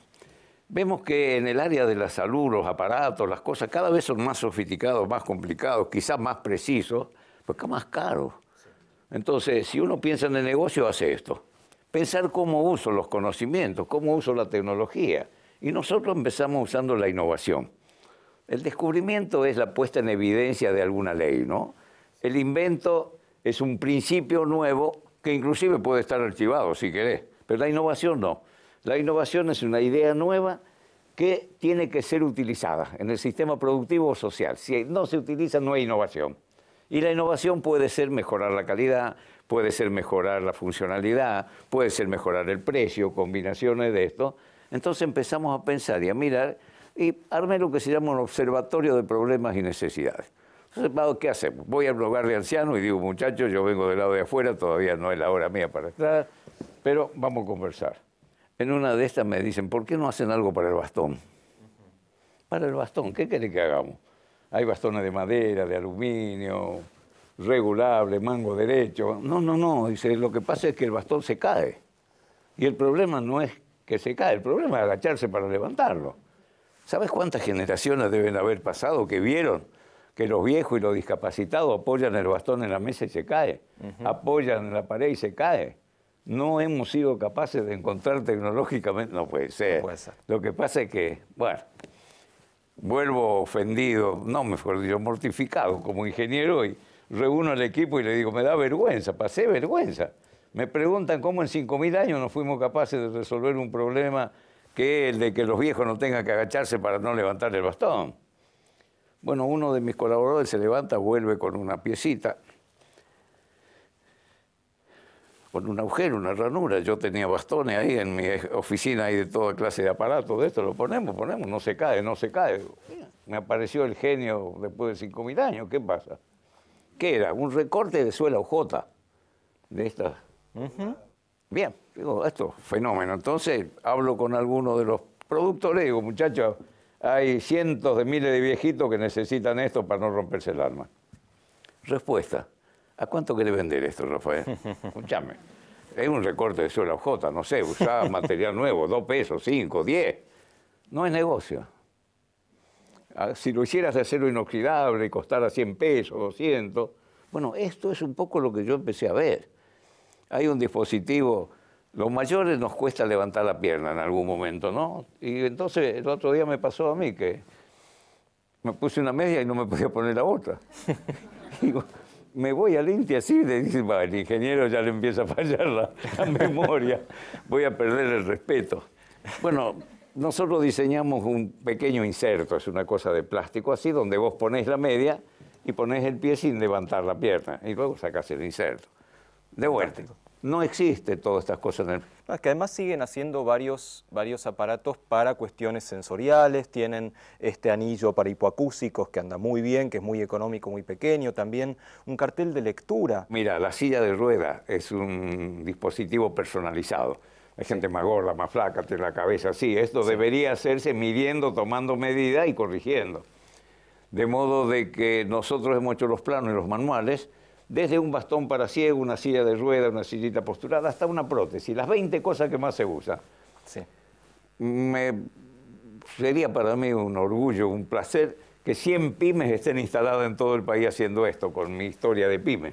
Speaker 2: Vemos que en el área de la salud, los aparatos, las cosas, cada vez son más sofisticados, más complicados, quizás más precisos, porque más caros. Entonces, si uno piensa en el negocio, hace esto. Pensar cómo uso los conocimientos, cómo uso la tecnología. Y nosotros empezamos usando la innovación el descubrimiento es la puesta en evidencia de alguna ley, ¿no? El invento es un principio nuevo que inclusive puede estar archivado, si querés, pero la innovación no. La innovación es una idea nueva que tiene que ser utilizada en el sistema productivo o social. Si no se utiliza, no hay innovación. Y la innovación puede ser mejorar la calidad, puede ser mejorar la funcionalidad, puede ser mejorar el precio, combinaciones de esto. Entonces empezamos a pensar y a mirar y armé lo que se llama un observatorio de problemas y necesidades. Entonces, ¿qué hacemos? Voy al hogar de ancianos y digo, muchachos, yo vengo del lado de afuera, todavía no es la hora mía para estar, pero vamos a conversar. En una de estas me dicen, ¿por qué no hacen algo para el bastón? Para el bastón, ¿qué quiere que hagamos? Hay bastones de madera, de aluminio, regulable, mango derecho. No, no, no, dice, lo que pasa es que el bastón se cae. Y el problema no es que se cae, el problema es agacharse para levantarlo. ¿Sabes cuántas generaciones deben haber pasado que vieron que los viejos y los discapacitados apoyan el bastón en la mesa y se cae? Apoyan en la pared y se cae. No hemos sido capaces de encontrar tecnológicamente. No puede ser. Lo que pasa es que, bueno, vuelvo ofendido, no mejor dicho, mortificado como ingeniero y reúno al equipo y le digo, me da vergüenza, pasé vergüenza. Me preguntan cómo en 5.000 años no fuimos capaces de resolver un problema que el de que los viejos no tengan que agacharse para no levantar el bastón. Bueno, uno de mis colaboradores se levanta, vuelve con una piecita, con un agujero, una ranura. Yo tenía bastones ahí en mi oficina, ahí de toda clase de aparatos de esto, lo ponemos, ponemos, no se cae, no se cae. Me apareció el genio después de 5.000 años, ¿qué pasa? ¿Qué era? Un recorte de suela ojota, de estas. Bien, digo, esto fenómeno. Entonces hablo con algunos de los productores, digo, muchachos, hay cientos de miles de viejitos que necesitan esto para no romperse el alma. Respuesta, ¿a cuánto quiere vender esto, Rafael? Escúchame, es un recorte de suelo J, no sé, usa material nuevo, dos pesos, cinco, diez. No es negocio. Ah, si lo hicieras de acero inoxidable y costara 100 pesos, 200, bueno, esto es un poco lo que yo empecé a ver hay un dispositivo. Los mayores nos cuesta levantar la pierna en algún momento, ¿no? Y entonces el otro día me pasó a mí que me puse una media y no me podía poner la otra. me voy a INTI así, le va, el ingeniero ya le empieza a fallar la, la memoria, voy a perder el respeto. Bueno, nosotros diseñamos un pequeño inserto, es una cosa de plástico así, donde vos ponés la media y ponés el pie sin levantar la pierna, y luego sacás el inserto
Speaker 1: de vuelta. No existe todas estas cosas en el... que además siguen haciendo varios, varios aparatos para cuestiones sensoriales, tienen este anillo para hipoacúsicos que anda muy bien, que es muy económico, muy pequeño, también un cartel de lectura.
Speaker 2: Mira, la silla de rueda es un dispositivo personalizado. Hay gente más gorda, más flaca, tiene la cabeza así. Esto debería hacerse midiendo, tomando medida y corrigiendo. De modo de que nosotros hemos hecho los planos y los manuales desde un bastón para ciego, una silla de ruedas, una sillita posturada, hasta una prótesis, las 20 cosas que más se usan. sería para mí un orgullo, un placer que 100 pymes estén instaladas en todo el país haciendo esto, con mi historia de pyme.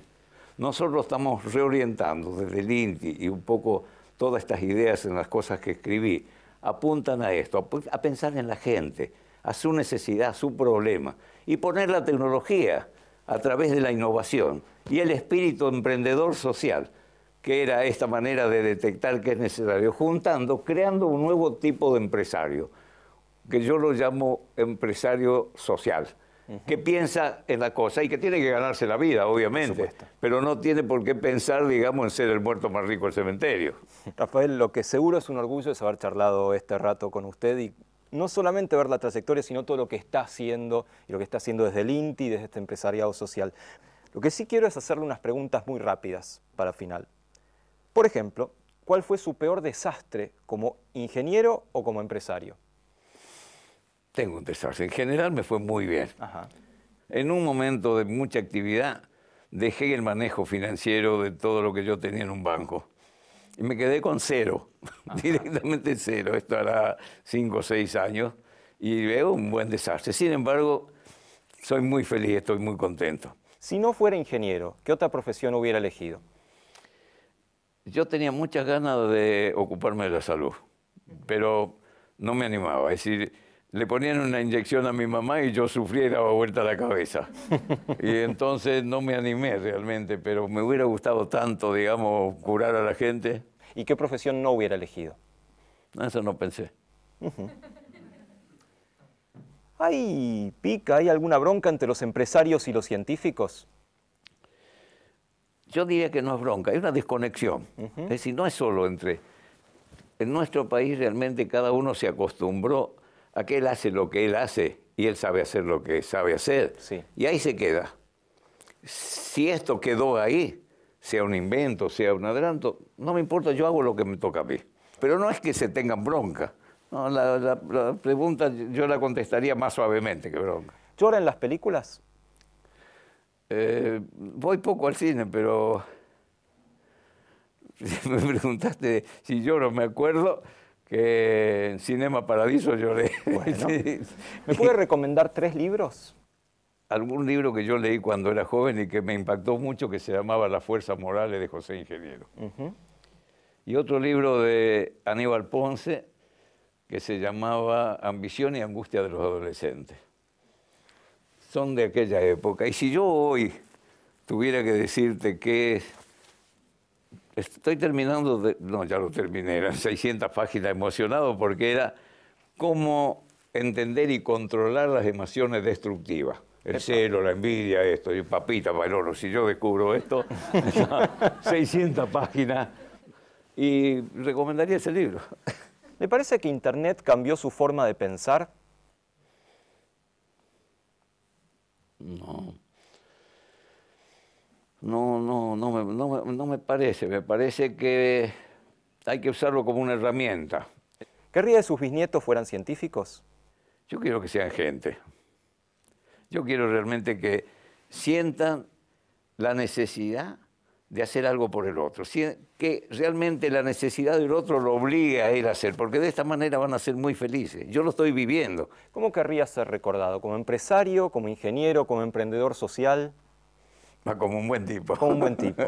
Speaker 2: Nosotros estamos reorientando desde el INTI y un poco todas estas ideas en las cosas que escribí, apuntan a esto, a pensar en la gente, a su necesidad, a su problema, y poner la tecnología a través de la innovación y el espíritu emprendedor social, que era esta manera de detectar que es necesario, juntando, creando un nuevo tipo de empresario, que yo lo llamo empresario social, que piensa en la cosa y que tiene que ganarse la vida, obviamente, pero no tiene por qué pensar,
Speaker 1: digamos, en ser el muerto más rico del cementerio. Rafael, lo que seguro es un orgullo es haber charlado este rato con usted y no solamente ver la trayectoria, sino todo lo que está haciendo y lo que está haciendo desde el INTI, desde este empresariado social. Lo que sí quiero es hacerle unas preguntas muy rápidas para final. Por ejemplo, ¿cuál fue su peor desastre como ingeniero o como empresario? Tengo un desastre. En general
Speaker 2: me fue muy bien. En un momento de mucha actividad dejé el manejo financiero de todo lo que yo tenía en un banco y me quedé con cero, directamente cero. Esto hará cinco o seis años. Y veo un buen desastre. Sin embargo, soy muy feliz, estoy muy contento. Si no fuera ingeniero, ¿qué otra profesión hubiera elegido? Yo tenía muchas ganas de ocuparme de la salud, pero no me animaba. Es decir, le ponían una inyección a mi mamá y yo sufría y daba vuelta la cabeza. Y entonces no me animé realmente, pero me hubiera gustado tanto, digamos, curar a la gente. ¿Y qué profesión no hubiera elegido? Eso no pensé.
Speaker 1: ¿Hay pica, hay alguna bronca entre los empresarios y los científicos? Yo diría que no es
Speaker 2: bronca, hay una desconexión. Es decir, no es solo entre... En nuestro país realmente cada uno se acostumbró él hace lo que él hace y él sabe hacer lo que sabe hacer. Y ahí se queda. Si esto quedó ahí, sea un invento, sea un adelanto, no me importa, yo hago lo que me toca a mí. Pero no es que se tengan bronca. la, pregunta yo la contestaría más suavemente que bronca. ¿Lloran en las
Speaker 1: películas?
Speaker 2: Eh, voy poco al cine, pero me preguntaste si lloro, me acuerdo que en Cinema Paradiso yo leí.
Speaker 1: ¿Me puede recomendar tres libros?
Speaker 2: Algún libro que yo leí cuando era joven y que me impactó mucho, que se llamaba Las Fuerzas Morales de José Ingeniero. Y otro libro de Aníbal Ponce, que se llamaba Ambición y Angustia de los Adolescentes. Son de aquella época. Y si yo hoy tuviera que decirte qué es Estoy terminando, de, no, ya lo terminé, eran 600 páginas emocionado porque era cómo entender y controlar las emociones destructivas. El celo, la envidia, esto, y papita, valoro, si yo descubro esto,
Speaker 1: 600 páginas, y recomendaría ese libro. me parece que Internet cambió su forma de pensar?
Speaker 2: No no, no, no, me, parece, me parece que hay que usarlo como una herramienta. ¿Querría que sus bisnietos fueran científicos? Yo quiero que sean gente. Yo quiero realmente que sientan la necesidad de hacer algo por el otro, que realmente la necesidad del otro lo obligue a ir a hacer, porque de esta manera
Speaker 1: van a ser muy felices. Yo lo estoy viviendo. ¿Cómo querría ser recordado? ¿Como empresario, como ingeniero, como emprendedor social? como un buen tipo. Como un buen tipo.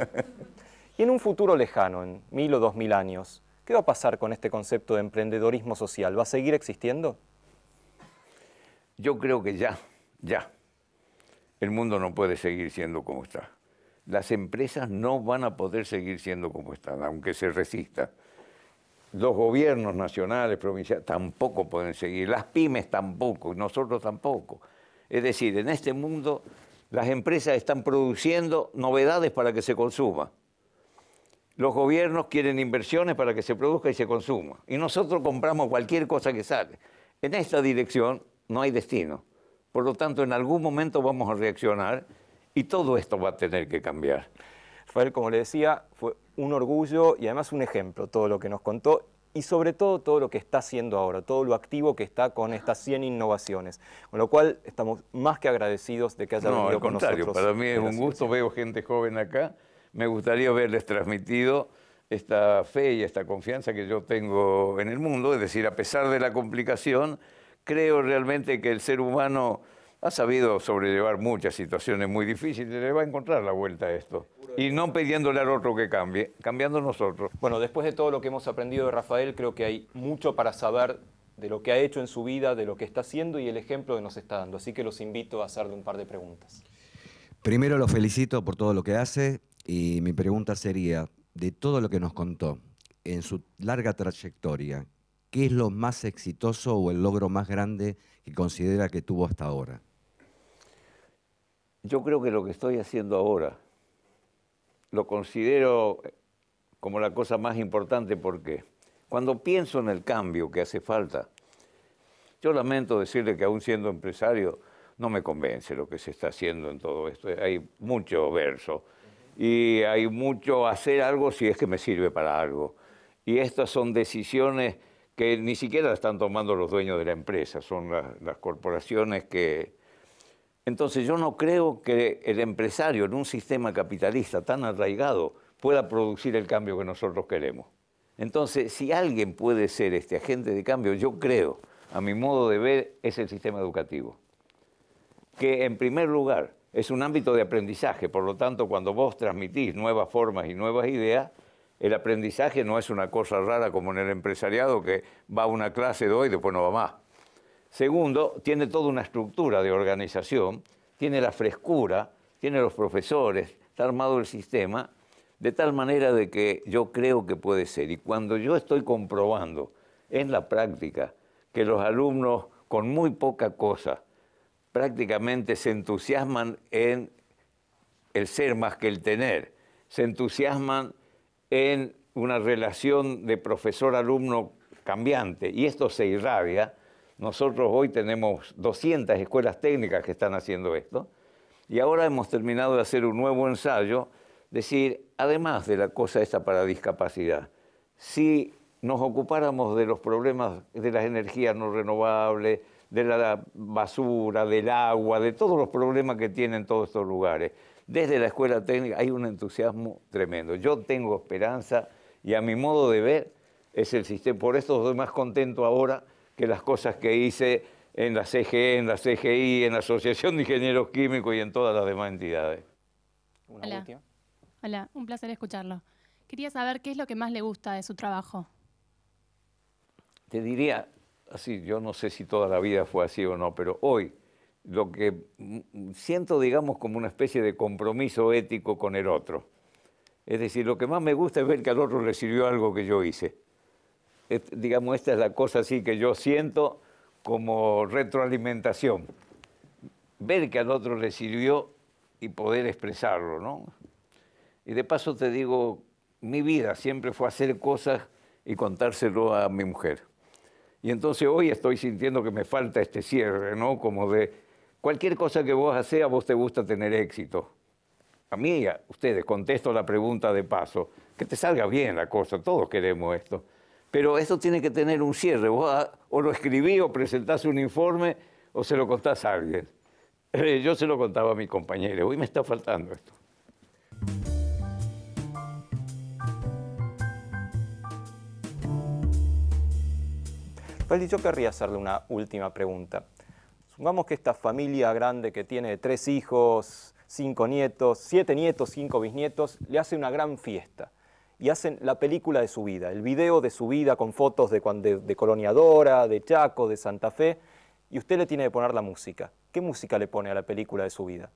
Speaker 1: Y en un futuro lejano, en mil o dos mil años, ¿qué va a pasar con este concepto de emprendedorismo social? ¿Va a seguir existiendo? Yo creo que ya,
Speaker 2: ya. El mundo no puede seguir siendo como está. Las empresas no van a poder seguir siendo como están, aunque se resista. Los gobiernos nacionales, provinciales, tampoco pueden seguir. Las pymes tampoco, nosotros tampoco. Es decir, en este mundo las empresas están produciendo novedades para que se consuma. Los gobiernos quieren inversiones para que se produzca y se consuma. Y nosotros compramos cualquier cosa que sale. En esta dirección no hay destino. Por lo tanto, en algún momento
Speaker 1: vamos a reaccionar y todo esto va a tener que cambiar. Rafael, como le decía, fue un orgullo y además un ejemplo todo lo que nos contó y sobre todo todo lo que está haciendo ahora, todo lo activo que está con estas 100 innovaciones. Con lo cual estamos más que agradecidos de que haya no, al con Para mí es un gusto, veo gente joven acá, me gustaría haberles
Speaker 2: transmitido esta fe y esta confianza que yo tengo en el mundo, es decir, a pesar de la complicación, creo realmente que el ser humano ha sabido sobrellevar muchas situaciones muy difíciles, le va a encontrar la vuelta a esto. Y no pidiéndole al otro que
Speaker 1: cambie, cambiando nosotros. Bueno, después de todo lo que hemos aprendido de Rafael, creo que hay mucho para saber de lo que ha hecho en su vida, de lo que está haciendo y el ejemplo que nos está dando. Así que los invito a hacerle un par de preguntas.
Speaker 2: Primero lo felicito por todo lo que hace y mi pregunta sería, de todo lo que nos contó en su larga trayectoria, ¿qué es lo más exitoso o el logro más grande que considera que tuvo hasta ahora? yo creo que lo que estoy haciendo ahora lo considero eh, como la cosa más importante porque cuando pienso en el cambio que hace falta, yo lamento decirle que aún siendo empresario no me convence lo que se está haciendo en todo esto. Hay mucho verso y hay mucho hacer algo si es que me sirve para algo. Y estas son decisiones que ni siquiera están tomando los dueños de la empresa, son las, las corporaciones que entonces yo no creo que el empresario en un sistema capitalista tan arraigado pueda producir el cambio que nosotros queremos. Entonces, si alguien puede ser este agente de cambio, yo creo, a mi modo de ver, es el sistema educativo. Que en primer lugar es un ámbito de aprendizaje, por lo tanto, cuando vos transmitís nuevas formas y nuevas ideas, el aprendizaje no es una cosa rara como en el empresariado que va a una clase de hoy y después no va más Segundo, tiene toda una estructura de organización, tiene la frescura, tiene los profesores, está armado el sistema, de tal manera de que yo creo que puede ser. Y cuando yo estoy comprobando en la práctica que los alumnos con muy poca cosa prácticamente se entusiasman en el ser más que el tener, se entusiasman en una relación de profesor-alumno cambiante y esto se irrabia, nosotros hoy tenemos 200 escuelas técnicas que están haciendo esto y ahora hemos terminado de hacer un nuevo ensayo, decir, además de la cosa esta para discapacidad, si nos ocupáramos de los problemas de las energías no renovables, de la basura, del agua, de todos los problemas que tienen todos estos lugares. Desde la escuela técnica hay un entusiasmo tremendo. Yo tengo esperanza y a mi modo de ver es el sistema. Por eso estoy más contento ahora que las cosas que hice en la CGE, en la CGI, en la Asociación de Ingenieros Químicos y en todas las demás entidades.
Speaker 1: Hola. un placer escucharlo. Quería saber qué es lo que más le gusta de su trabajo.
Speaker 2: Te diría, así, yo no sé si toda la vida fue así o no, pero hoy lo que siento, digamos, como una especie de compromiso ético con el otro. Es decir, lo que más me gusta es ver que al otro recibió algo que yo hice digamos, esta es la cosa así que yo siento como retroalimentación. Ver que al otro le sirvió y poder expresarlo, ¿no? Y de paso te digo, mi vida siempre fue hacer cosas y contárselo a mi mujer. Y entonces hoy estoy sintiendo que me falta este cierre, ¿no? Como de cualquier cosa que vos haces, vos te gusta tener éxito. A mí, a ustedes, contesto la pregunta de paso, que te salga bien la cosa, todos queremos esto pero esto tiene que tener un cierre. Vos o lo escribí o presentás un informe o se lo contás a alguien. Eh, yo se lo contaba a mi compañero, hoy me está faltando esto.
Speaker 1: Pues yo querría hacerle una última pregunta. Supongamos que esta familia grande que tiene tres hijos, cinco nietos, siete nietos, cinco bisnietos, le hace una gran fiesta y hacen la película de su vida, el video de su vida con fotos de, de, de Coloniadora, de Chaco, de Santa Fe, y usted le tiene que poner la música. ¿Qué música le pone a la película de su vida?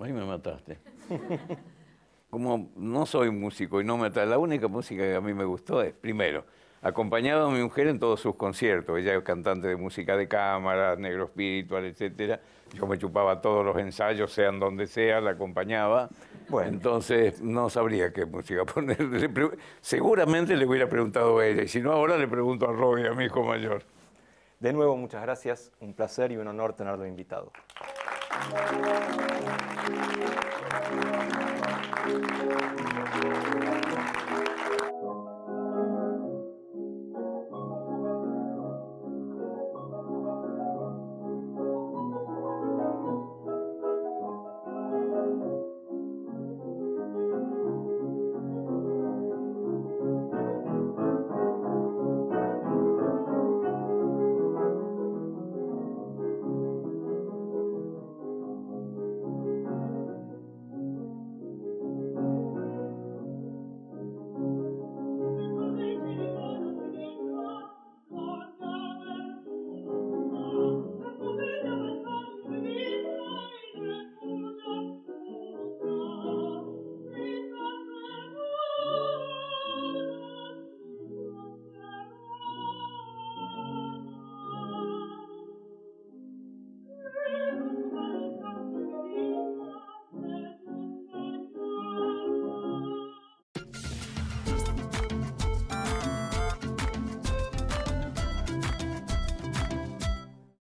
Speaker 1: Ahí me mataste. Como
Speaker 2: no soy músico y no me la única música que a mí me gustó es, primero, Acompañaba a mi mujer en todos sus conciertos. Ella es cantante de música de cámara, negro espiritual, etc. Yo me chupaba todos los ensayos, sean donde sea, la acompañaba. Bueno, entonces no sabría qué música poner Seguramente le hubiera preguntado a ella, y si no ahora le pregunto
Speaker 1: a Robbie, a mi hijo mayor. De nuevo, muchas gracias. Un placer y un honor tenerlo invitado.